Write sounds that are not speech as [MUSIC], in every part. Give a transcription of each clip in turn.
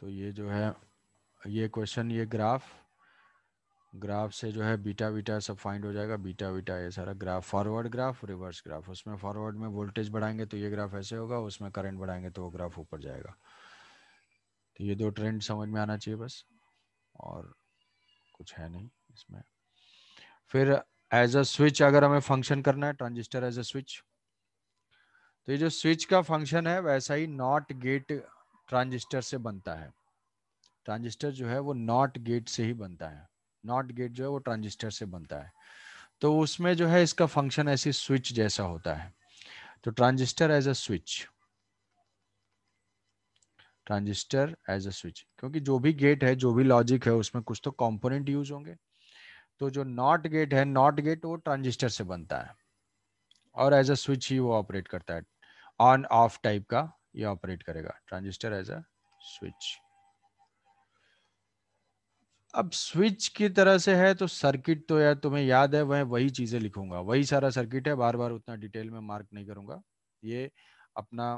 तो ये जो है ये क्वेश्चन ये ग्राफ ग्राफ से जो है बीटा बीटा सब फाइंड हो जाएगा बीटा बीटा ये सारा graph forward graph reverse graph उसमें फॉरवर्ड में वोल्टेज बढ़ाएंगे तो ये ग्राफ ऐसे होगा उसमें करंट बढ़ाएंगे तो वो ग्राफ ऊपर जाएगा तो ये दो ट्रेंड समझ में आना चाहिए बस और कुछ है नहीं इसमें फिर एज अ स्विच अगर हमें फंक्शन करना है ट्रांजिस्टर एज अ स्विच तो ये जो स्विच का फंक्शन है वैसा ही नॉट गेट ट्रांजिस्टर से बनता है ट्रांजिस्टर जो है वो नॉट गेट से ही बनता है नॉट गेट जो है वो ट्रांजिस्टर से बनता है तो उसमें जो है इसका फंक्शन ऐसी स्विच जैसा होता है तो transistor as a switch transistor as a switch क्योंकि जो भी गेट है जो भी लॉजिक है उसमें कुछ तो कंपोनेंट यूज होंगे तो जो नॉट गेट है नॉट गेट वो ट्रांजिस्टर से बनता है और एज अ स्विच ही वो ऑपरेट करता है ऑन ऑफ टाइप का ये ऑपरेट करेगा ट्रांजिस्टर एज अ स्विच अब स्विच की तरह से है तो सर्किट तो यार तुम्हें याद है वह वही चीजें लिखूंगा वही सारा सर्किट है बार बार उतना डिटेल में मार्क नहीं करूंगा ये अपना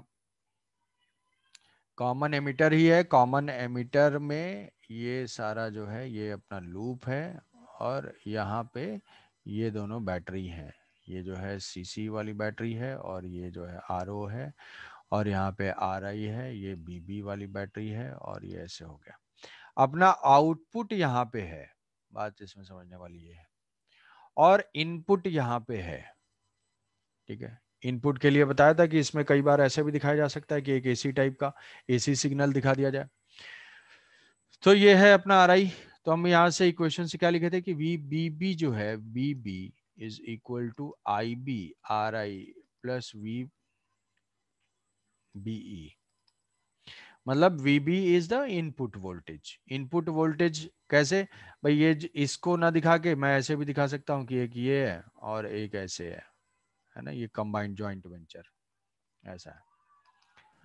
कॉमन एमिटर ही है कॉमन एमिटर में ये सारा जो है ये अपना लूप है और यहाँ पे ये दोनों बैटरी हैं ये जो है सीसी वाली बैटरी है और ये जो है आरओ है और यहाँ पे आर आई है ये बीबी वाली बैटरी है और ये ऐसे हो गया अपना आउटपुट यहाँ पे है बात इसमें समझने वाली ये है और इनपुट यहाँ पे है ठीक है इनपुट के लिए बताया था कि इसमें कई बार ऐसे भी दिखाया जा सकता है कि एक एसी टाइप का एसी सिग्नल दिखा दिया जाए तो ये है अपना आर आई तो हम यहाँ से इक्वेशन से क्या लिखे थे कि वी बी बी जो है B B is equal to I B R I plus V BE. मतलब VB is the input voltage input voltage कैसे भाई ये इसको ना दिखा के मैं ऐसे भी दिखा सकता हूँ कि एक ये है और एक ऐसे है है ना ये कंबाइंड ज्वाइंट वेंचर ऐसा है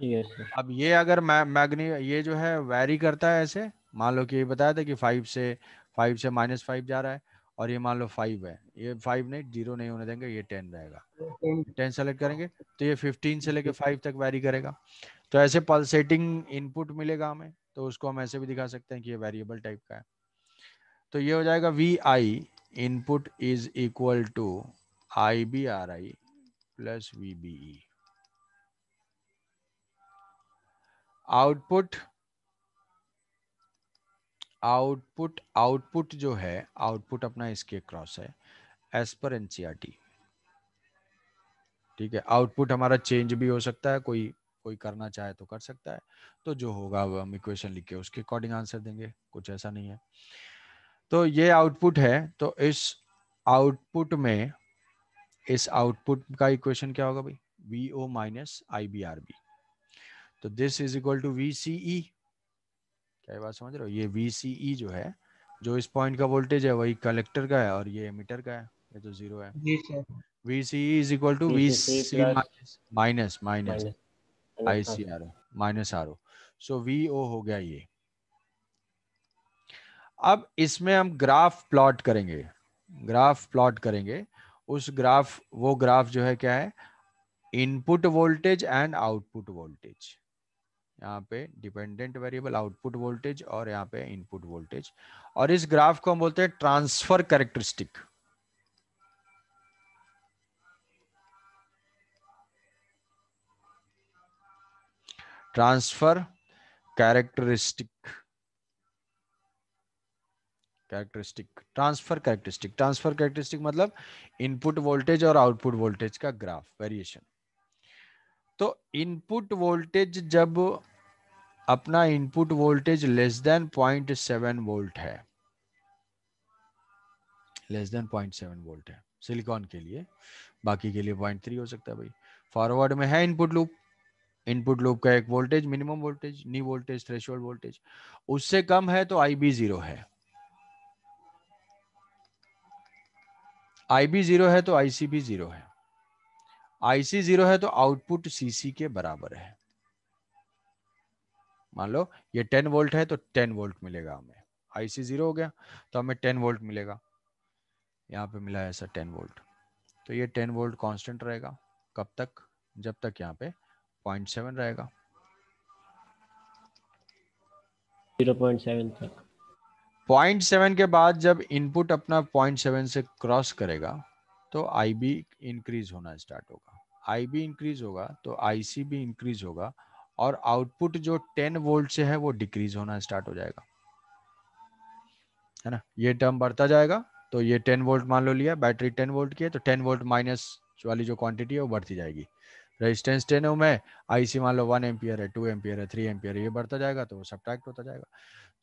Yes, अब ये अगर मैग्नी ये जो है वेरी करता है ऐसे मान लो कि ये बताया था कि फाइव से फाइव से माइनस फाइव जा रहा है और ये मान लो फाइव है ये फाइव नहीं जीरो नहीं होने देंगे ये टेन रहेगा टेन सेलेक्ट करेंगे तो ये फिफ्टीन से लेके फाइव तक वेरी करेगा तो ऐसे पल्सेटिंग इनपुट मिलेगा हमें तो उसको हम ऐसे भी दिखा सकते हैं कि ये वेरिएबल टाइप का है तो ये हो जाएगा V I input is equal to I B R I plus V B output output output जो है आउटपुट अपना इसके क्रॉस है एज पर एनसीआरटी ठीक है आउटपुट हमारा चेंज भी हो सकता है कोई कोई करना चाहे तो कर सकता है तो जो होगा वो हम इक्वेशन लिख के उसके अकॉर्डिंग आंसर देंगे कुछ ऐसा नहीं है तो ये आउटपुट है तो इस आउटपुट में इस आउटपुट का इक्वेशन क्या होगा भाई V O minus I B R B तो this is equal to V C E क्या बात समझ रहे हो ये वी e जो है जो इस पॉइंट का वोल्टेज है वही कलेक्टर का है और ये मीटर का है ये तो जीरो है V C is equal to V C minus minus I C R O minus R O so V O हो गया ये अब इसमें हम ग्राफ प्लॉट करेंगे ग्राफ प्लॉट करेंगे उस ग्राफ वो ग्राफ जो है क्या है input voltage and output voltage यहाँ पे डिपेंडेंट वेरिएबल आउटपुट वोल्टेज और यहाँ पे इनपुट वोल्टेज और इस ग्राफ को हम बोलते हैं transfer characteristic transfer characteristic characteristic transfer characteristic transfer characteristic मतलब इनपुट वोल्टेज और आउटपुट वोल्टेज का ग्राफ वेरिएशन तो इनपुट वोल्टेज जब अपना input voltage less than point seven volt है less than point seven volt है सिलिकॉन के लिए बाकी के लिए पॉइंट थ्री हो सकता है भाई फॉरवर्ड में है इनपुट लूप इनपुट लूप का एक voltage minimum voltage knee voltage threshold voltage उससे कम है तो आई बी जीरो है आई बी जीरो है तो आईसी भी जीरो है आईसी जीरो है तो आउटपुट सीसी के बराबर है मान लो ये टेन वोल्ट है तो टेन वोल्ट मिलेगा हमें आईसी जीरो हो गया तो हमें टेन वोल्ट मिलेगा यहाँ पे मिला है ऐसा टेन वोल्ट तो ये टेन वोल्ट कांस्टेंट रहेगा कब तक जब तक यहाँ पे पॉइंट सेवन रहेगा पॉइंट सेवन पॉइंट सेवन के बाद जब इनपुट अपना पॉइंट सेवन से क्रॉस करेगा तो आई बी इंक्रीज होना स्टार्ट होगा आई बी इंक्रीज होगा तो आई सी भी इंक्रीज होगा और आउटपुट जो 10 वोल्ट से है वो डिक्रीज होना स्टार्ट हो जाएगा है ना ये टर्म बढ़ता जाएगा तो ये 10 वोल्ट मान लो लिया बैटरी 10 वोल्ट की है तो 10 वोल्ट माइनस वाली जो क्वांटिटी है वो बढ़ती जाएगी रेजिस्टेंस टेन ओम है आईसी मान लो वन एम्पियर है टू एम्पियर है थ्री एम्पियर ये बढ़ता जाएगा तो वो सब्ट्रैक्ट होता जाएगा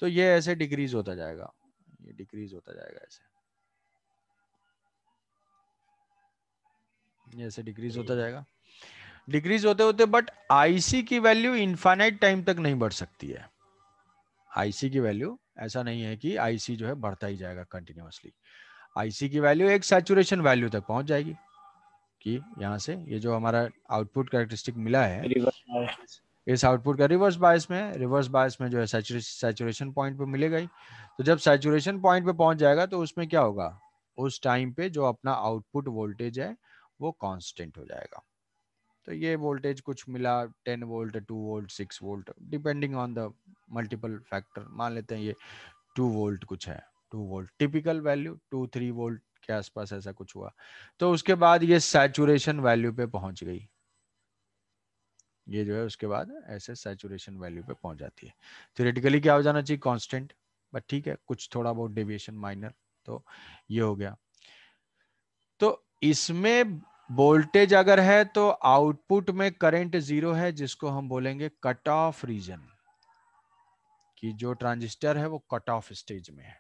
तो ये ऐसे डिक्रीज होता जाएगा ये डिक्रीज होता जाएगा ऐसे ये ऐसे डिक्रीज होता जाएगा डिक्रीज होते होते बट आईसी की वैल्यू इनफाइनाइट टाइम तक नहीं बढ़ सकती है आईसी की वैल्यू ऐसा नहीं है कि आईसी जो है बढ़ता ही जाएगा कंटिन्यूसली आईसी की वैल्यू एक सैचुरेशन वैल्यू तक पहुंच जाएगी कि यहाँ से ये जो हमारा आउटपुट कैरेक्टरिस्टिक मिला है इस आउटपुट का रिवर्स बायस में रिवर्स बायस में जो है सैचुरेशन पॉइंट पे मिलेगा ही तो जब सैचुरेशन पॉइंट पे पहुंच जाएगा तो उसमें क्या होगा उस टाइम पे जो अपना आउटपुट वोल्टेज है वो कांस्टेंट हो जाएगा तो ये वोल्टेज कुछ मिला ten volt two volt six volt depending on the multiple factor मान लेते हैं ये टू वोल्ट कुछ है two volt typical value two three volt के आसपास ऐसा कुछ हुआ तो उसके बाद ये सैचुरेशन वैल्यू पे पहुंच गई ये जो है उसके बाद ऐसे सैचुरेशन वैल्यू पे पहुंच जाती है थियोरेटिकली क्या हो जाना चाहिए कॉन्स्टेंट बट ठीक है कुछ थोड़ा बहुत डेविएशन माइनर तो ये हो गया तो इसमें वोल्टेज अगर है तो आउटपुट में करंट जीरो है जिसको हम बोलेंगे कट ऑफ रीजन कि जो ट्रांजिस्टर है वो कट ऑफ स्टेज में है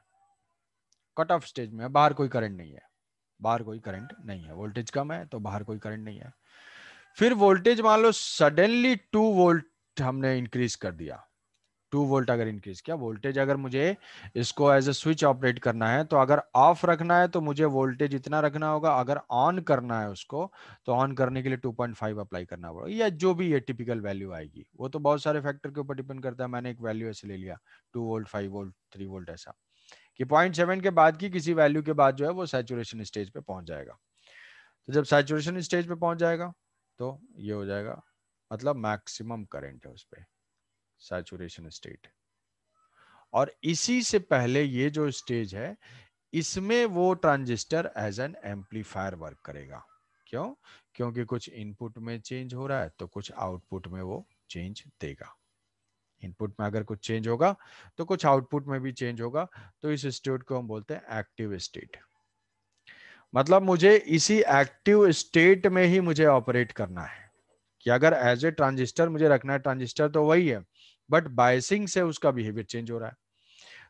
कट ऑफ स्टेज में है बाहर कोई करंट नहीं है बाहर कोई करंट नहीं है वोल्टेज कम है तो बाहर कोई करंट नहीं है फिर वोल्टेज मान लो सडनली टू वोल्ट हमने इंक्रीज कर दिया टू वोल्ट अगर इंक्रीज किया वोल्टेज अगर मुझे इसको एज ए स्विच ऑपरेट करना है तो अगर ऑफ रखना है तो मुझे वोल्टेज इतना रखना होगा अगर ऑन करना है उसको तो ऑन करने के लिए 2.5 अप्लाई करना होगा या जो भी ये टिपिकल वैल्यू आएगी वो तो बहुत सारे फैक्टर के ऊपर डिपेंड करता है मैंने एक वैल्यू ऐसे ले लिया two volt five volt three volt ऐसा कि पॉइंट सेवन के बाद की किसी वैल्यू के बाद जो है वो सैचुरेशन स्टेज पे पहुंच जाएगा तो जब सैचुरेशन स्टेज पे पहुंच जाएगा तो ये हो जाएगा मतलब मैक्सिमम करेंट है उस पर सैचुरेशन स्टेट और इसी से पहले ये जो स्टेज है इसमें वो transistor as an amplifier work करेगा क्यों क्योंकि कुछ इनपुट में चेंज हो रहा है तो कुछ आउटपुट में वो चेंज देगा इनपुट में अगर कुछ चेंज होगा तो कुछ आउटपुट में भी चेंज होगा तो इस स्टेट को हम बोलते हैं एक्टिव स्टेट मतलब मुझे इसी एक्टिव स्टेट में ही मुझे ऑपरेट करना है कि अगर एज ए ट्रांजिस्टर मुझे रखना है ट्रांजिस्टर तो वही है बट बायसिंग से उसका बिहेवियर चेंज हो रहा है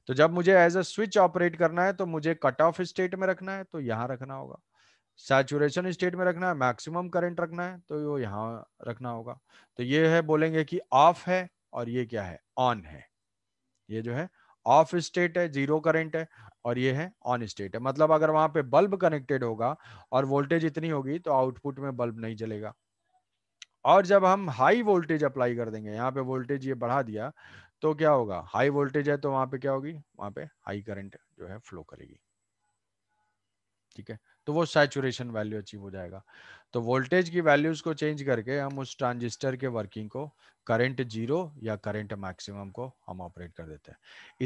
तो जब मुझे एज अ स्विच ऑपरेट करना है तो मुझे कट ऑफ स्टेट में रखना है तो यहाँ रखना होगा सैचुरेशन स्टेट में रखना है मैक्सिमम करंट रखना है तो वो यहाँ रखना होगा तो ये है बोलेंगे कि ऑफ है और ये क्या है ऑन है ये जो है ऑफ स्टेट है जीरो करंट है और ये है ऑन स्टेट है मतलब अगर वहां पे बल्ब कनेक्टेड होगा और वोल्टेज इतनी होगी तो आउटपुट में बल्ब नहीं जलेगा और जब हम हाई वोल्टेज अप्लाई कर देंगे यहाँ पे वोल्टेज ये बढ़ा दिया तो क्या होगा हाई वोल्टेज है तो वहां पे क्या होगी वहां पे हाई करंट जो है फ्लो करेगी ठीक है तो वो सैचुरेशन वैल्यू अचीव हो जाएगा तो वोल्टेज की वैल्यूज को चेंज करके हम उस ट्रांजिस्टर के वर्किंग को करंट जीरो या करंट मैक्सिमम को हम ऑपरेट कर देते हैं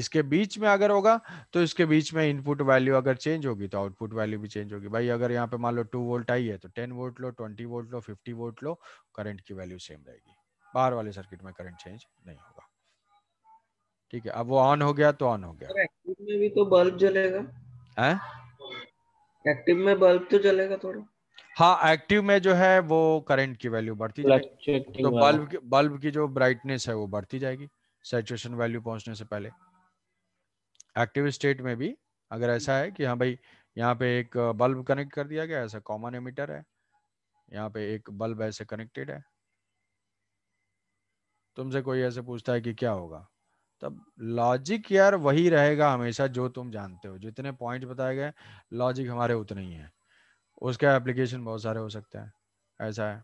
इसके बीच में अगर होगा तो इसके बीच में इनपुट वैल्यू अगर चेंज होगी तो आउटपुट वैल्यू भी चेंज होगी भाई अगर यहाँ पे मान लो टू वोल्ट आई है तो टेन वोल्ट लो ट्वेंटी वोल्ट लो फिफ्टी वोल्ट लो करंट की वैल्यू सेम रहेगी बाहर वाले सर्किट में करंट चेंज नहीं होगा ठीक है अब वो ऑन हो गया तो ऑन हो गया में भी तो बल्ब जलेगा हाँ? एक्टिव में बल्ब तो चलेगा थोड़ा हाँ एक्टिव में जो है वो करंट की वैल्यू बढ़ती जाएगी तो बल्ब की बल्ब की जो ब्राइटनेस है वो बढ़ती जाएगी सेचुएशन वैल्यू पहुंचने से पहले एक्टिव स्टेट में भी अगर ऐसा है कि हाँ भाई यहाँ पे एक बल्ब कनेक्ट कर दिया गया ऐसा कॉमन एमीटर है यहाँ पे एक बल्ब ऐसे कनेक्टेड है तुमसे कोई ऐसे पूछता है कि क्या होगा तब लॉजिक यार वही रहेगा हमेशा जो तुम जानते हो जितने पॉइंट बताए गए लॉजिक हमारे उतने ही हैं उसका एप्लीकेशन बहुत सारे हो सकते हैं ऐसा है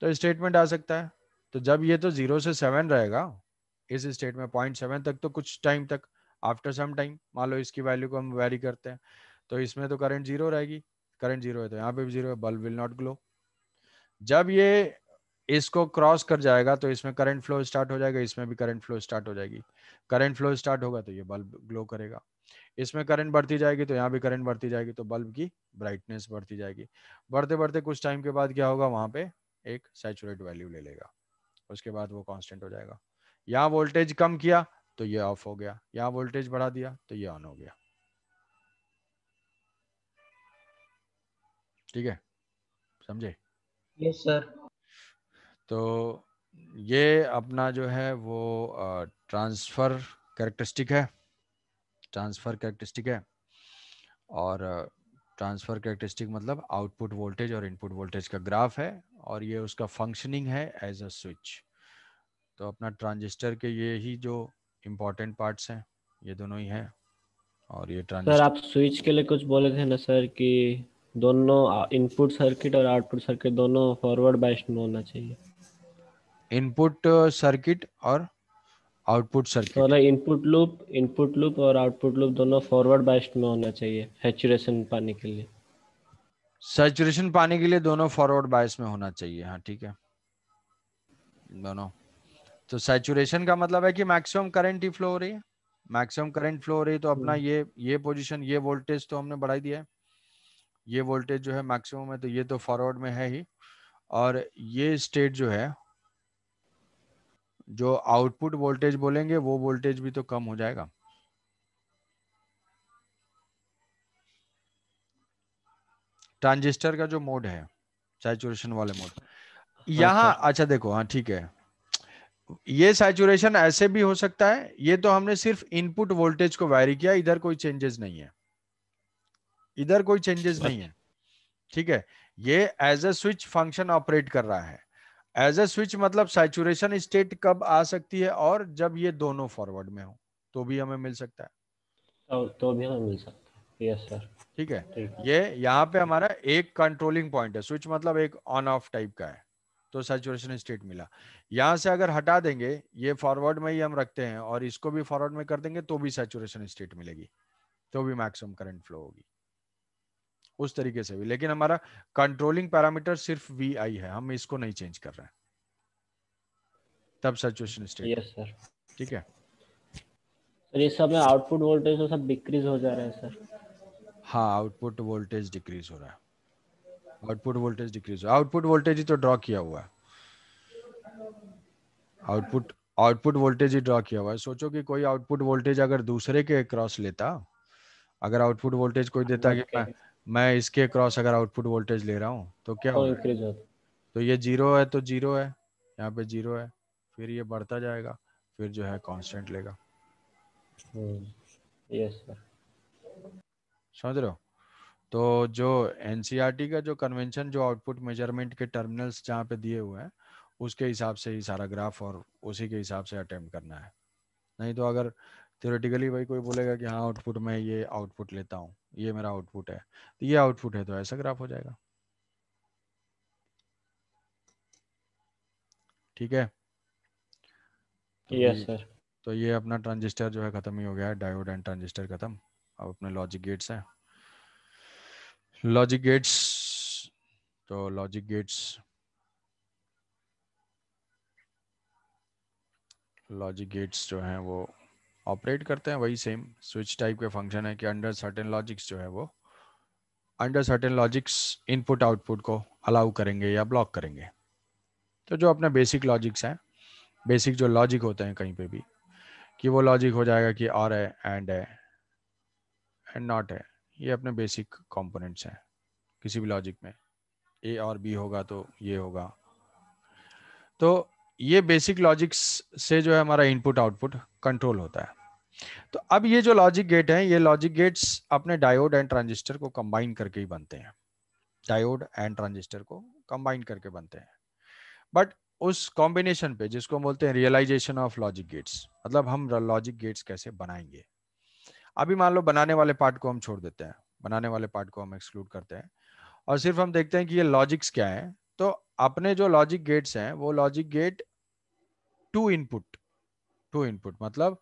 तो स्टेटमेंट आ सकता है तो जब ये तो जीरो से सेवन रहेगा इस स्टेट में पॉइंट सेवन तक तो कुछ टाइम तक आफ्टर सम टाइम मान लो इसकी वैल्यू को हम वेरी करते हैं तो इसमें तो करंट जीरो रहेगी करंट जीरो है तो यहाँ पे भी जीरो है बल्ब विल नॉट ग्लो जब ये इसको क्रॉस कर जाएगा तो इसमें करंट फ्लो स्टार्ट हो जाएगा इसमें भी करंट फ्लो स्टार्ट हो जाएगी करंट फ्लो स्टार्ट होगा तो ये बल्ब ग्लो करेगा इसमें करंट बढ़ती जाएगी तो यहाँ भी करंट बढ़ती जाएगी तो बल्ब की ब्राइटनेस बढ़ती जाएगी बढ़ते बढ़ते कुछ टाइम के बाद क्या होगा वहां पे एक सैचुरेट वैल्यू ले लेगा उसके बाद वो कॉन्स्टेंट हो जाएगा यहाँ वोल्टेज कम किया तो ये ऑफ हो गया यहाँ वोल्टेज बढ़ा दिया तो ये ऑन हो गया ठीक है समझे यस सर तो ये अपना जो है वो ट्रांसफ़र करेक्टरिस्टिक है ट्रांसफ़र करेक्टरिस्टिक है और ट्रांसफ़र करेक्टरिस्टिक मतलब आउटपुट वोल्टेज और इनपुट वोल्टेज का ग्राफ है और ये उसका फंक्शनिंग है एज अ स्विच तो अपना ट्रांजिस्टर के ये ही जो इम्पोर्टेंट पार्ट्स हैं ये दोनों ही हैं और ये सर आप स्विच के लिए कुछ बोले थे ना सर कि दोनों इनपुट सर्किट और आउटपुट सर्किट दोनों फॉरवर्ड बाइस्ड होना चाहिए इनपुट सर्किट और आउटपुट सर्किट मतलब इनपुट लूप इनपुट लूप और आउटपुट लूप दोनों फॉरवर्ड बाइस्ट में होना चाहिए सैचुरेशन पाने के लिए सैचुरेशन पाने के लिए दोनों फॉरवर्ड बायस में होना चाहिए हाँ ठीक है दोनों तो सैचुरेशन का मतलब है कि मैक्सिमम करंट ही फ्लो हो रही है मैक्सिमम करंट फ्लो हो रही है तो अपना हम्म। ये ये पोजीशन ये वोल्टेज तो हमने बढ़ाई दिया है ये वोल्टेज जो है मैक्सिमम है तो ये तो फॉरवर्ड में है ही और ये स्टेट जो है जो आउटपुट वोल्टेज बोलेंगे वो वोल्टेज भी तो कम हो जाएगा ट्रांजिस्टर का जो मोड है सैचुरेशन वाले मोड यहाँ अच्छा।, अच्छा देखो हाँ ठीक है ये सैचुरेशन ऐसे भी हो सकता है ये तो हमने सिर्फ इनपुट वोल्टेज को वायरी किया इधर कोई चेंजेस नहीं है इधर कोई चेंजेस अच्छा। नहीं है ठीक है ये as a switch function operate कर रहा है एज ए स्विच मतलब सैचुरेशन स्टेट कब आ सकती है और जब ये दोनों फॉरवर्ड में हो तो भी हमें मिल सकता है तो, तो भी हमें मिल सकता है यस सर ठीक है ये यहाँ पे हमारा एक कंट्रोलिंग पॉइंट है स्विच मतलब एक ऑन ऑफ टाइप का है तो सैचुरेशन स्टेट मिला यहाँ से अगर हटा देंगे ये फॉरवर्ड में ही हम रखते हैं और इसको भी फॉरवर्ड में कर देंगे तो भी सैचुरेशन स्टेट मिलेगी तो भी मैक्सिमम करंट फ्लो होगी उस तरीके से भी लेकिन हमारा कंट्रोलिंग पैरामीटर सिर्फ वी आई है हम इसको नहीं चेंज कर रहे हैं तब सचुएशन स्टेट यस सर ठीक है सर इस में आउटपुट वोल्टेज तो सब डिक्रीज हो जा रहा है सर हाँ आउटपुट वोल्टेज डिक्रीज हो रहा है output voltage decrease output voltage ही तो ड्रॉ किया हुआ है आउटपुट आउटपुट वोल्टेज ही ड्रॉ किया हुआ है सोचो कि कोई आउटपुट वोल्टेज अगर दूसरे के क्रॉस लेता अगर आउटपुट वोल्टेज कोई देता कि मैं मैं इसके क्रॉस अगर आउटपुट वोल्टेज ले रहा हूँ तो क्या हो तो ये जीरो है तो जीरो है यहाँ पे जीरो है फिर ये बढ़ता जाएगा फिर जो है कांस्टेंट लेगा यस हम्म, सर समझ रहे हो तो जो एन e का जो कन्वेंशन जो आउटपुट मेजरमेंट के टर्मिनल्स जहाँ पे दिए हुए हैं उसके हिसाब से ही सारा ग्राफ और उसी के हिसाब से अटेम्प्ट करना है नहीं तो अगर थियोरेटिकली भाई कोई बोलेगा कि हाँ आउटपुट में ये आउटपुट लेता हूँ ये मेरा आउटपुट है तो ये आउटपुट है तो ऐसा ग्राफ हो जाएगा ठीक है तो यस सर तो ये अपना ट्रांजिस्टर जो है खत्म ही हो गया है डायोड एंड ट्रांजिस्टर खत्म अब अपने लॉजिक गेट्स हैं लॉजिक गेट्स तो लॉजिक गेट्स लॉजिक गेट्स जो हैं वो ऑपरेट करते हैं वही सेम स्विच टाइप के फंक्शन है कि अंडर सर्टेन लॉजिक्स जो है वो under certain logics input output को अलाउ करेंगे या ब्लॉक करेंगे तो जो अपने बेसिक लॉजिक्स हैं बेसिक जो लॉजिक होते हैं कहीं पे भी कि वो लॉजिक हो जाएगा कि आर है एंड है एंड नॉट है ये अपने बेसिक कंपोनेंट्स हैं किसी भी लॉजिक में ए और बी होगा तो ये होगा तो ये बेसिक लॉजिक्स से जो है हमारा इनपुट आउटपुट कंट्रोल होता है तो अब ये जो लॉजिक गेट है ये लॉजिक गेट्स अपने डायोड एंड ट्रांजिस्टर को कंबाइन करके ही बनते हैं डायोड एंड ट्रांजिस्टर को कंबाइन करके बनते हैं बट उस कॉम्बिनेशन पे जिसको हम बोलते हैं रियलाइजेशन ऑफ लॉजिक गेट्स मतलब हम लॉजिक गेट्स कैसे बनाएंगे अभी मान लो बनाने वाले पार्ट को हम छोड़ देते हैं बनाने वाले पार्ट को हम एक्सक्लूड करते हैं और सिर्फ हम देखते हैं कि ये लॉजिक्स क्या है तो अपने जो लॉजिक गेट्स हैं वो logic gate two input two input मतलब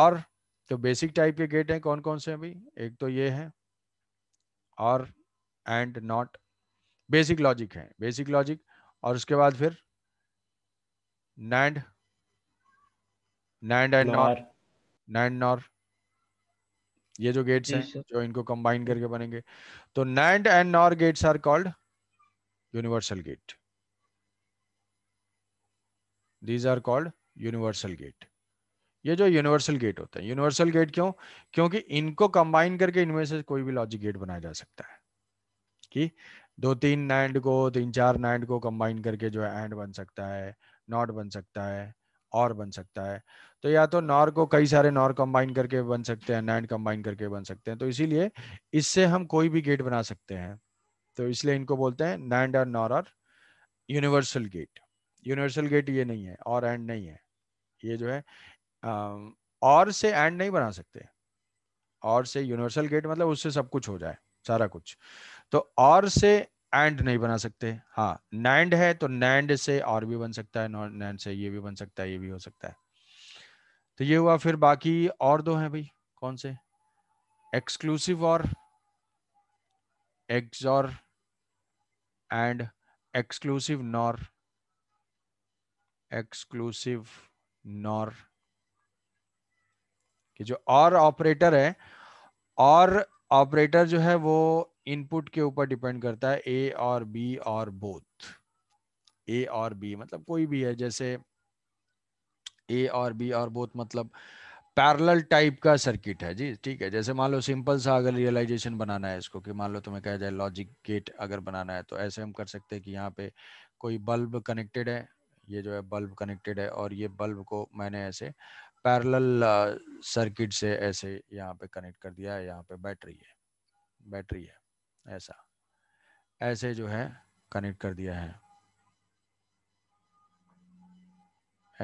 और तो बेसिक टाइप के गेट हैं कौन कौन से अभी एक तो ये है or and not basic logic है बेसिक लॉजिक और उसके बाद फिर nand nand and nor nand nor ये जो गेट्स हैं जो इनको कंबाइन करके बनेंगे तो nand and nor gates are called universal gate these are called universal gate ये जो यूनिवर्सल गेट होते हैं यूनिवर्सल गेट क्यों क्योंकि इनको कंबाइन करके इनमें से कोई भी लॉजिक गेट बनाया जा सकता है कि दो तीन नैंड को तीन चार नैंड को कंबाइन करके जो है एंड बन सकता है नॉट बन सकता है और बन सकता है तो या तो नॉर को कई सारे नॉर कंबाइन करके बन सकते हैं नैंड कंबाइन करके बन सकते हैं तो इसीलिए इससे हम कोई भी गेट बना सकते हैं तो इसलिए इनको बोलते हैं नैंड और नॉर और यूनिवर्सल गेट यूनिवर्सल गेट ये नहीं है और एंड नहीं है ये जो है और से एंड नहीं बना सकते और से यूनिवर्सल गेट मतलब उससे सब कुछ हो जाए सारा कुछ तो और से एंड नहीं बना सकते हाँ नैंड है तो नैंड से और भी बन सकता है नैंड से ये भी बन सकता है ये भी हो सकता है तो ये हुआ फिर बाकी और दो हैं भाई कौन से exclusive or X or and exclusive nor exclusive nor कि जो और ऑपरेटर है और ऑपरेटर जो है वो इनपुट के ऊपर डिपेंड करता है ए और बी और बोथ ए और बी मतलब कोई भी है जैसे ए और बी और बोथ मतलब पैरेलल टाइप का सर्किट है जी ठीक है जैसे मान लो सिंपल सा अगर रियलाइजेशन बनाना है इसको कि मान लो तुम्हें कहा जाए लॉजिक गेट अगर बनाना है तो ऐसे हम कर सकते हैं कि यहाँ पे कोई बल्ब कनेक्टेड है ये जो है बल्ब कनेक्टेड है और ये बल्ब को मैंने ऐसे पैरेलल सर्किट से ऐसे यहाँ पे कनेक्ट कर दिया है यहाँ पे बैटरी है बैटरी है ऐसा ऐसे जो है कनेक्ट कर दिया है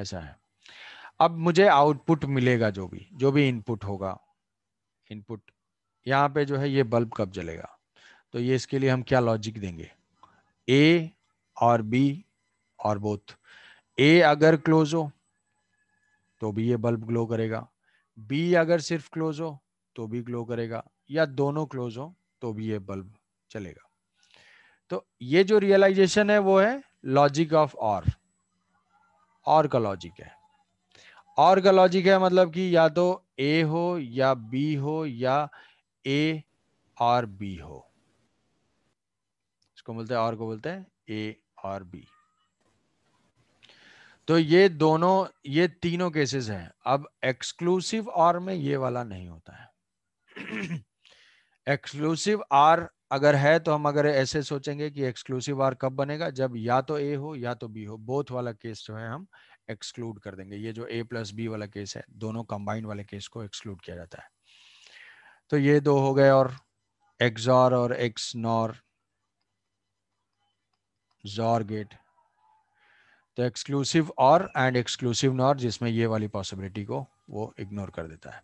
ऐसा है अब मुझे आउटपुट मिलेगा जो भी जो भी इनपुट होगा इनपुट यहाँ पे जो है ये बल्ब कब जलेगा तो ये इसके लिए हम क्या लॉजिक देंगे ए और बी और बोथ ए अगर तो क्लोज तो हो तो भी ये बल्ब ग्लो करेगा बी अगर सिर्फ क्लोज हो तो भी ग्लो करेगा या दोनों क्लोज हो तो भी ये बल्ब चलेगा तो ये जो रियलाइजेशन है वो है लॉजिक ऑफ और और का लॉजिक है और का लॉजिक है मतलब कि या तो ए हो या बी हो या ए और बी हो इसको बोलते हैं और को बोलते हैं ए और बी तो ये दोनों ये तीनों केसेस हैं अब एक्सक्लूसिव आर में ये वाला नहीं होता है एक्सक्लूसिव आर अगर है तो हम अगर ऐसे सोचेंगे कि एक्सक्लूसिव आर कब बनेगा जब या तो ए हो या तो बी हो बोथ वाला केस जो है हम एक्सक्लूड कर देंगे ये जो ए प्लस बी वाला केस है दोनों कंबाइंड वाले केस को एक्सक्लूड किया जाता है तो ये दो हो गए और एक्सॉर और एक्स नॉर जॉर गेट तो exclusive or and exclusive nor जिसमें ये वाली पॉसिबिलिटी को वो इग्नोर कर देता है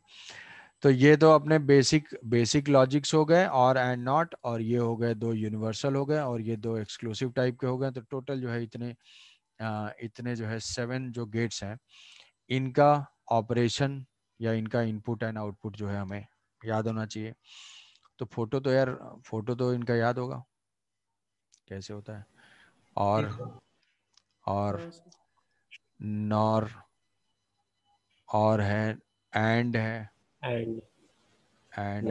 तो ये तो अपने बेसिक बेसिक लॉजिक्स हो गए और एंड नॉट और ये हो गए दो यूनिवर्सल हो गए और ये दो एक्सक्लूसिव टाइप के हो गए तो टोटल जो है इतने इतने जो है सेवन जो गेट्स हैं इनका ऑपरेशन या इनका इनपुट एंड आउटपुट जो है हमें याद होना चाहिए तो फोटो तो यार फोटो तो इनका याद होगा कैसे होता है और और नॉर और है एंड है and and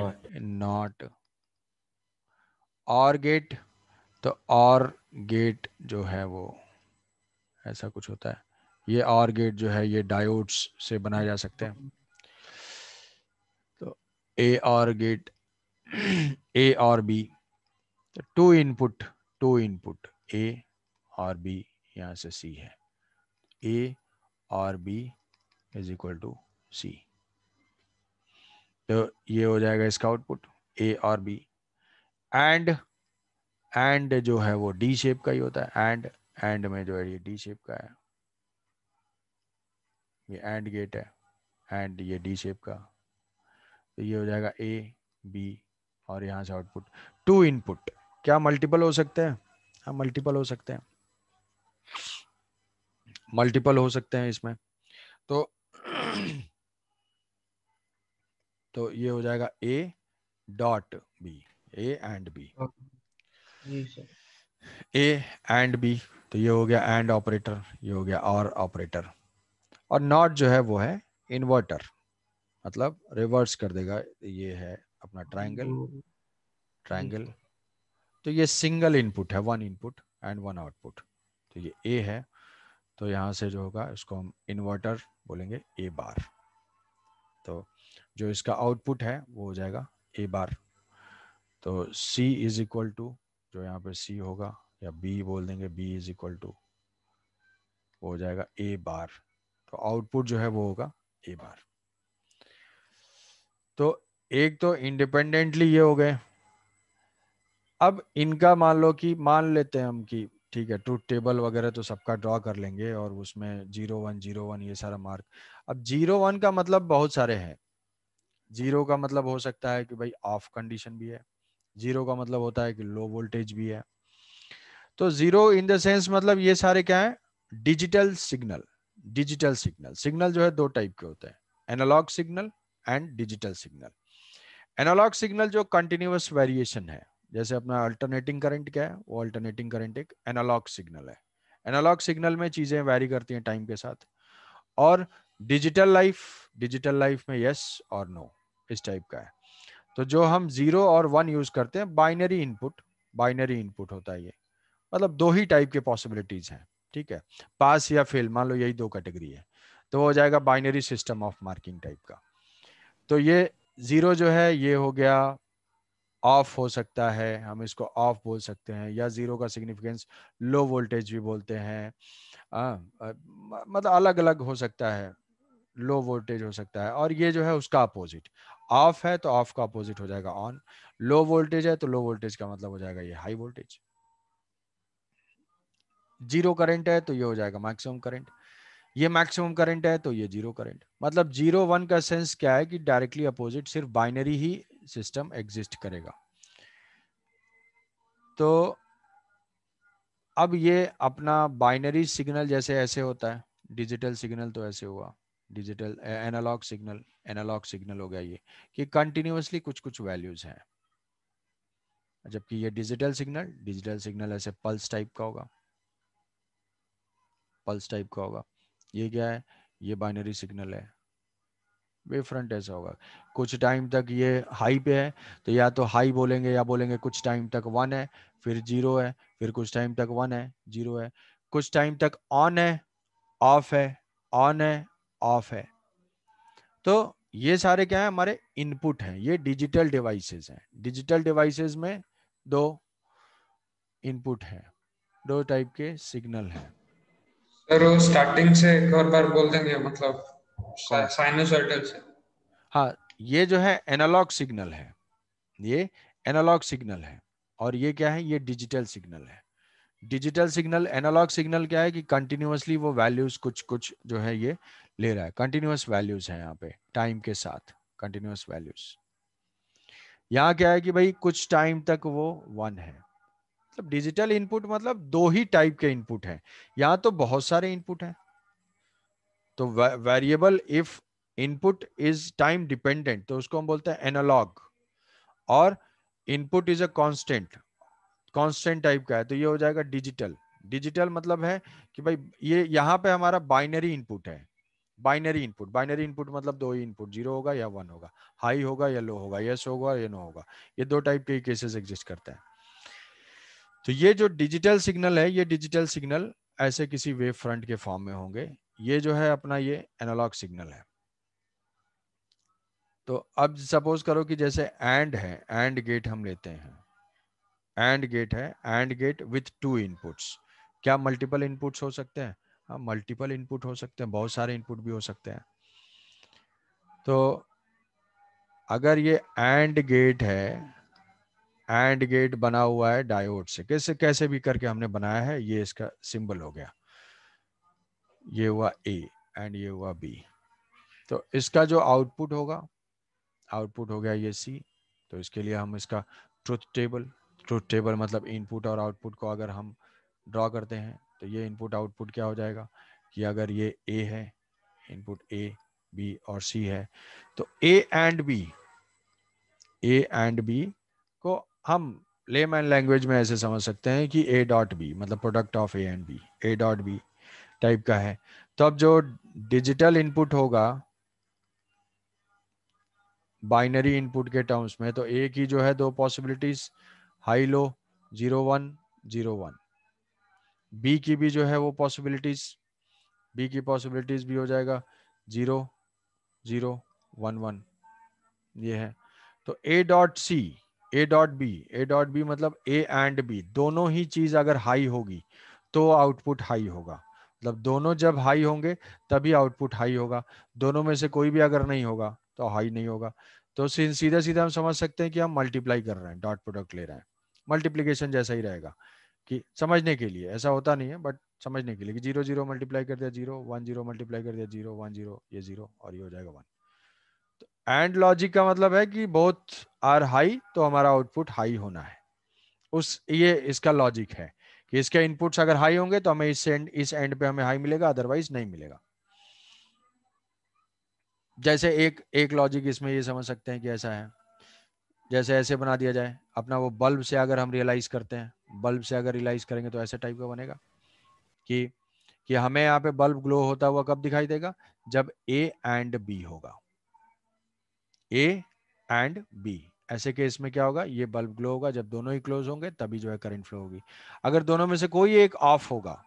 not or gate तो और गेट जो है वो ऐसा कुछ होता है ये और गेट जो है ये डायोड्स से बनाए जा सकते हैं तो ए और गेट ए और बी तो two input two input A और बी यहाँ से सी है ए और B is equal to C तो ये हो जाएगा इसका आउटपुट ए और बी एंड एंड जो है वो डी शेप का ही होता है एंड एंड में जो है ये डी शेप का है ये एंड गेट है एंड ये डी शेप का तो ये हो जाएगा ए बी और यहाँ से आउटपुट टू इनपुट क्या मल्टीपल हो सकते हैं हाँ मल्टीपल हो सकते हैं मल्टीपल हो सकते हैं इसमें तो [CLEARS THROAT] तो ये हो जाएगा A dot B A and B A and B तो ये हो गया एंड ऑपरेटर ये हो गया और ऑपरेटर और नॉट जो है वो है इन्वर्टर मतलब रिवर्स कर देगा ये है अपना ट्रायंगल ट्रायंगल तो ये सिंगल इनपुट है one input and one output तो ये ए है तो यहाँ से जो होगा इसको हम इन्वर्टर बोलेंगे ए बार तो जो इसका आउटपुट है वो हो जाएगा ए बार तो सी इज इक्वल टू जो यहाँ पे सी होगा या बी बोल देंगे बी इज इक्वल टू वो हो जाएगा ए बार तो आउटपुट जो है वो होगा ए बार तो एक तो इंडिपेंडेंटली ये हो गए अब इनका मान लो कि मान लेते हैं हम कि ठीक है ट्रूथ टेबल वगैरह तो सबका ड्रॉ कर लेंगे और उसमें जीरो वन जीरो वन ये सारा मार्क अब जीरो वन का मतलब बहुत सारे हैं जीरो का मतलब हो सकता है कि भाई ऑफ कंडीशन भी है जीरो का मतलब होता है कि लो वोल्टेज भी है तो जीरो इन द सेंस मतलब ये सारे क्या है digital signal digital signal signal जो है दो टाइप के होते हैं analog signal and digital signal analog signal जो कंटिन्यूस वेरिएशन है जैसे अपना अल्टरनेटिंग करंट क्या है वो अल्टरनेटिंग करंट एक एनालॉग सिग्नल है एनालॉग सिग्नल में चीजें वेरी करती हैं टाइम के साथ और डिजिटल लाइफ डिजिटल लाइफ में यस और नो इस टाइप का है तो जो हम जीरो और वन यूज करते हैं बाइनरी इनपुट बाइनरी इनपुट होता है ये मतलब दो ही टाइप के पॉसिबिलिटीज हैं ठीक है पास या फेल मान लो यही दो कैटेगरी है तो हो जाएगा binary system of marking type का तो ये जीरो जो है ये हो गया ऑफ हो सकता है हम इसको ऑफ बोल सकते हैं या जीरो का सिग्निफिकेंस लो वोल्टेज भी बोलते हैं मतलब अलग अलग हो सकता है लो वोल्टेज हो सकता है और ये जो है उसका अपोजिट ऑफ है तो ऑफ का अपोजिट हो जाएगा ऑन लो वोल्टेज है तो लो वोल्टेज का मतलब हो जाएगा ये हाई वोल्टेज जीरो करंट है तो ये हो जाएगा मैक्सिमम करंट ये मैक्सिमम करंट है तो ये जीरो करंट मतलब जीरो वन का सेंस क्या है कि डायरेक्टली अपोजिट सिर्फ बाइनरी ही सिस्टम एग्जिस्ट करेगा तो अब ये अपना बाइनरी सिग्नल जैसे ऐसे होता है डिजिटल सिग्नल तो ऐसे हुआ digital analog signal analog signal हो गया ये कि कंटिन्यूसली कुछ कुछ वैल्यूज हैं जबकि ये डिजिटल सिग्नल डिजिटल सिग्नल ऐसे पल्स टाइप का होगा पल्स टाइप का होगा ये क्या है ये बाइनरी सिग्नल है वेव फ्रंट ऐसा होगा कुछ टाइम तक ये हाई पे है तो या तो हाई बोलेंगे या बोलेंगे कुछ टाइम तक वन है फिर जीरो है फिर कुछ टाइम तक वन है जीरो है कुछ टाइम तक ऑन है ऑफ है ऑन है ऑफ है तो ये सारे क्या है हमारे इनपुट हैं ये डिजिटल डिवाइसेस हैं डिजिटल डिवाइसेस में दो इनपुट है दो टाइप के सिग्नल है सर स्टार्टिंग से एक और बार बोल देंगे मतलब से हाँ ये जो है एनालॉग सिग्नल है ये एनालॉग सिग्नल है और ये क्या है ये डिजिटल सिग्नल है डिजिटल सिग्नल एनालॉग सिग्नल क्या है कि कंटिन्यूसली वो वैल्यूज कुछ कुछ जो है ये ले रहा है कंटिन्यूस वैल्यूज है यहाँ पे टाइम के साथ कंटिन्यूस वैल्यूज यहाँ क्या है कि भाई कुछ टाइम तक वो वन है मतलब डिजिटल इनपुट मतलब दो ही टाइप के इनपुट हैं यहाँ तो बहुत सारे इनपुट हैं तो variable if input is time dependent तो उसको हम बोलते हैं एनालॉग और input is a constant constant type का है तो ये हो जाएगा डिजिटल डिजिटल मतलब है कि भाई ये यहाँ पे हमारा बाइनरी इनपुट है बाइनरी इनपुट बाइनरी इनपुट मतलब दो ही इनपुट जीरो होगा या वन होगा हाई होगा या लो होगा यस होगा या नो होगा ये दो टाइप के केसेस एग्जिस्ट करता है तो ये जो डिजिटल सिग्नल है ये डिजिटल सिग्नल ऐसे किसी वेव फ्रंट के फॉर्म में होंगे ये जो है अपना ये एनालॉग सिग्नल है तो अब सपोज करो कि जैसे एंड है एंड गेट हम लेते हैं एंड गेट है and gate with two inputs क्या मल्टीपल इनपुट्स हो सकते हैं हाँ मल्टीपल इनपुट हो सकते हैं बहुत सारे इनपुट भी हो सकते हैं तो अगर ये एंड गेट है एंड गेट बना हुआ है डायोड से कैसे कैसे भी करके हमने बनाया है ये इसका सिंबल हो गया ये हुआ ए एंड ये हुआ बी तो इसका जो आउटपुट होगा आउटपुट हो गया ये सी तो इसके लिए हम इसका ट्रुथ टेबल ट्रुथ टेबल मतलब इनपुट और आउटपुट को अगर हम ड्रॉ करते हैं तो ये इनपुट आउटपुट क्या हो जाएगा कि अगर ये ए है इनपुट ए बी और सी है तो A and B A and B को हम लेम लैंग्वेज में ऐसे समझ सकते हैं कि ए डॉट बी मतलब product of A and B A dot B type का है तो अब जो डिजिटल इनपुट होगा बाइनरी इनपुट के टर्म्स में तो ए की जो है दो possibilities high low zero one zero one B की भी जो है वो पॉसिबिलिटीज बी की पॉसिबिलिटीज भी हो जाएगा जीरो जीरो वन वन ये है तो A dot C A dot B A dot B मतलब ए एंड बी दोनों ही चीज अगर हाई होगी तो आउटपुट हाई होगा मतलब दोनों जब हाई होंगे तभी आउटपुट हाई होगा दोनों में से कोई भी अगर नहीं होगा तो हाई नहीं होगा तो सीधा सीधा हम समझ सकते हैं कि हम मल्टीप्लाई कर रहे हैं डॉट प्रोडक्ट ले रहे हैं मल्टीप्लीकेशन जैसा ही रहेगा कि समझने के लिए ऐसा होता नहीं है बट समझने के लिए कि जीरो जीरो मल्टीप्लाई कर दिया जीरो वन जीरो मल्टीप्लाई कर दिया जीरो वन जीरो ये जीरो और ये हो जाएगा वन तो एंड लॉजिक का मतलब है कि बोथ आर हाई तो हमारा आउटपुट हाई होना है उस ये इसका लॉजिक है कि इसके इनपुट्स अगर हाई होंगे तो हमें इस एंड इस एंड पे हमें हाई मिलेगा अदरवाइज नहीं मिलेगा जैसे एक एक लॉजिक इसमें ये समझ सकते हैं कि ऐसा है जैसे ऐसे बना दिया जाए अपना वो बल्ब से अगर हम रियलाइज करते हैं बल्ब से अगर रियलाइज करेंगे तो ऐसे टाइप का बनेगा कि कि हमें यहाँ पे बल्ब ग्लो होता हुआ कब दिखाई देगा जब ए एंड बी होगा ए एंड बी ऐसे केस में क्या होगा ये बल्ब ग्लो होगा जब दोनों ही क्लोज होंगे तभी जो है करंट फ्लो होगी अगर दोनों में से कोई एक ऑफ होगा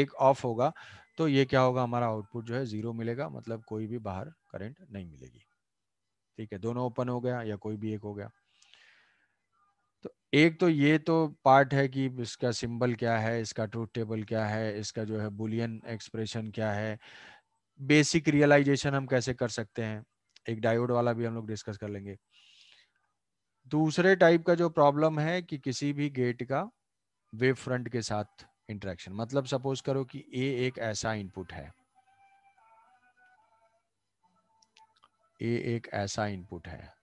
एक ऑफ होगा तो ये क्या होगा हमारा आउटपुट जो है जीरो मिलेगा मतलब कोई भी बाहर करंट नहीं मिलेगी ठीक है दोनों ओपन हो गया या कोई भी एक हो गया तो एक तो ये तो पार्ट है कि इसका सिंबल क्या है इसका ट्रूथ टेबल क्या है इसका जो है बुलियन एक्सप्रेशन क्या है बेसिक रियलाइजेशन हम कैसे कर सकते हैं एक डायोड वाला भी हम लोग डिस्कस कर लेंगे दूसरे टाइप का जो प्रॉब्लम है कि किसी भी गेट का वेव फ्रंट के साथ इंटरेक्शन मतलब सपोज करो कि ए एक ऐसा इनपुट है ए एक ऐसा इनपुट है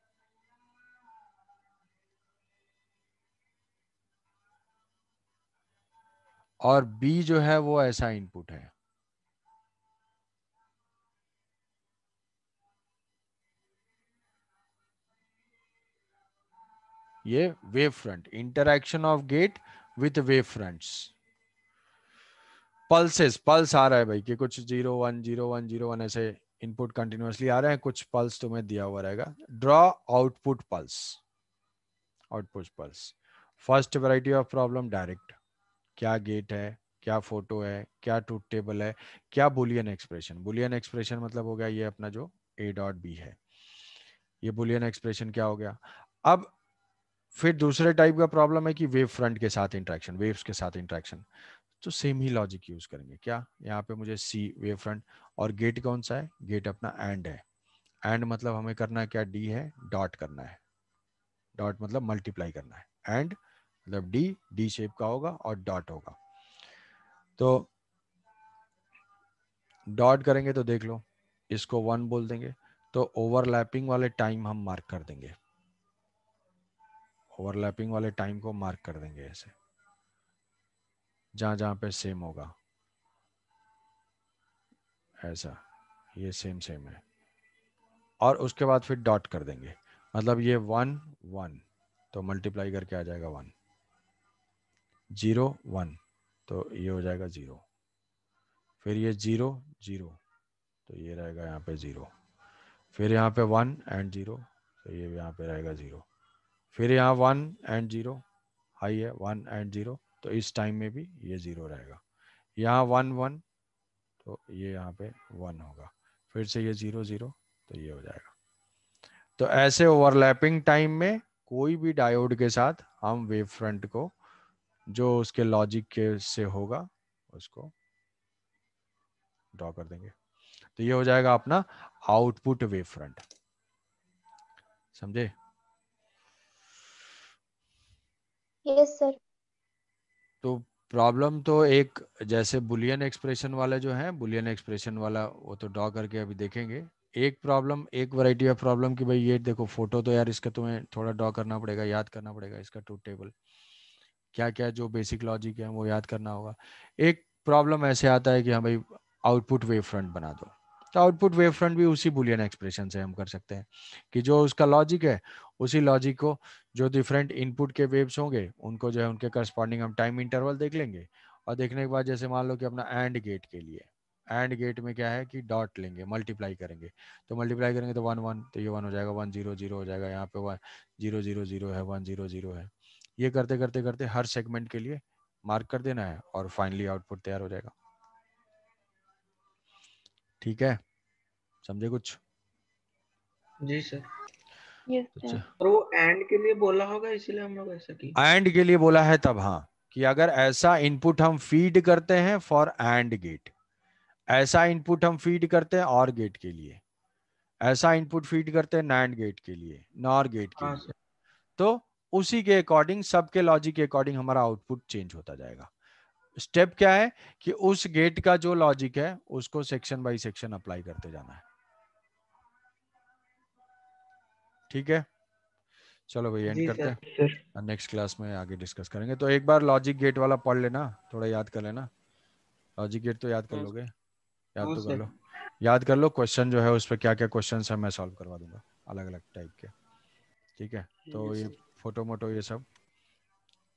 और बी जो है वो ऐसा इनपुट है ये wave front interaction of gate with wave fronts pulses pulse आ रहा है भाई कि कुछ zero one zero one zero one ऐसे इनपुट कंटिन्यूसली आ रहे हैं कुछ पल्स तुम्हें दिया हुआ रहेगा draw output pulse output pulse first variety of problem direct क्या गेट है क्या फोटो है क्या ट्रूथ टेबल है क्या बुलियन एक्सप्रेशन बुलियन एक्सप्रेशन मतलब हो गया ये अपना जो ए डॉट बी है ये बुलियन एक्सप्रेशन क्या हो गया अब फिर दूसरे टाइप का प्रॉब्लम है कि वेव फ्रंट के साथ इंट्रैक्शन वेव्स के साथ इंट्रैक्शन तो सेम ही लॉजिक यूज करेंगे क्या यहाँ पे मुझे सी वेव फ्रंट और गेट कौन सा है गेट अपना एंड है एंड मतलब हमें करना है क्या डी है डॉट करना है डॉट मतलब मल्टीप्लाई करना है एंड मतलब डी डी शेप का होगा और डॉट होगा तो डॉट करेंगे तो देख लो इसको वन बोल देंगे तो ओवरलैपिंग वाले टाइम हम मार्क कर देंगे ओवरलैपिंग वाले टाइम को मार्क कर देंगे ऐसे जहाँ जहाँ पे सेम होगा ऐसा ये सेम सेम है और उसके बाद फिर डॉट कर देंगे मतलब ये वन वन तो मल्टीप्लाई करके आ जाएगा वन जीरो वन तो ये हो जाएगा जीरो फिर ये जीरो जीरो तो ये रहेगा यहाँ पे जीरो फिर यहाँ पे वन एंड जीरो तो ये यहाँ पे रहेगा जीरो फिर यहाँ वन एंड जीरो हाई है वन एंड जीरो तो इस टाइम में भी ये जीरो रहेगा यहाँ वन वन तो ये यहाँ पे वन होगा फिर से ये जीरो जीरो तो ये हो जाएगा तो ऐसे ओवरलैपिंग टाइम में कोई भी डायोड के साथ हम वेव फ्रंट को जो उसके लॉजिक के से होगा उसको ड्रॉ कर देंगे तो ये हो जाएगा अपना आउटपुट वेव फ्रंट समझे यस सर तो प्रॉब्लम तो एक जैसे बुलियन एक्सप्रेशन वाला जो है बुलियन एक्सप्रेशन वाला वो तो ड्रॉ करके अभी देखेंगे एक प्रॉब्लम एक वैरायटी ऑफ प्रॉब्लम की भाई ये देखो फोटो तो यार इसका तुम्हें थोड़ा ड्रॉ करना पड़ेगा याद करना पड़ेगा इसका ट्रूथ टेबल क्या क्या जो बेसिक लॉजिक है वो याद करना होगा एक प्रॉब्लम ऐसे आता है कि हाँ भाई आउटपुट वेव फ्रंट बना दो तो आउटपुट वेव फ्रंट भी उसी बुलियन एक्सप्रेशन से हम कर सकते हैं कि जो उसका लॉजिक है उसी लॉजिक को जो डिफरेंट इनपुट के वेव्स होंगे उनको जो है उनके करस्पॉन्डिंग हम टाइम इंटरवल देख लेंगे और देखने के बाद जैसे मान लो कि अपना एंड गेट के लिए एंड गेट में क्या है कि डॉट लेंगे मल्टीप्लाई करेंगे तो मल्टीप्लाई करेंगे तो वन वन तो ये वन हो जाएगा वन जीरो जीरो हो जाएगा यहाँ पे वन जीरो जीरो जीरो है वन जीरो जीरो है ये करते करते करते हर सेगमेंट के लिए मार्क कर देना है और फाइनली आउटपुट तैयार हो जाएगा ठीक है समझे कुछ जी सर अच्छा और वो एंड के लिए बोला होगा इसलिए हम लोग ऐसा एंड के लिए बोला है तब हाँ कि अगर ऐसा इनपुट हम फीड करते हैं फॉर एंड गेट ऐसा इनपुट हम फीड करते हैं और गेट के लिए ऐसा इनपुट फीड करते हैं नैंड गेट के लिए नॉर गेट के हाँ, लिए तो उसी के अकॉर्डिंग सबके लॉजिक के अकॉर्डिंग हमारा आउटपुट चेंज होता जाएगा स्टेप क्या है कि उस गेट का जो लॉजिक है उसको सेक्शन बाय सेक्शन अप्लाई करते जाना है ठीक है चलो भाई एंड करते हैं नेक्स्ट क्लास में आगे डिस्कस करेंगे तो एक बार लॉजिक गेट वाला पढ़ लेना थोड़ा याद कर लेना लॉजिक गेट तो याद कर हाँ, लोगे याद हाँ, तो कर लो याद कर लो क्वेश्चन जो है उस पर क्या क्या क्वेश्चन है मैं सॉल्व करवा दूंगा अलग अलग टाइप के ठीक है तो ये फोटो मोटो ये सब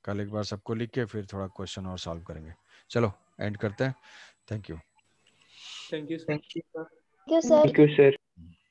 कल एक बार सबको लिख के फिर थोड़ा क्वेश्चन और सॉल्व करेंगे चलो एंड करते हैं thank you thank you thank you sir thank you sir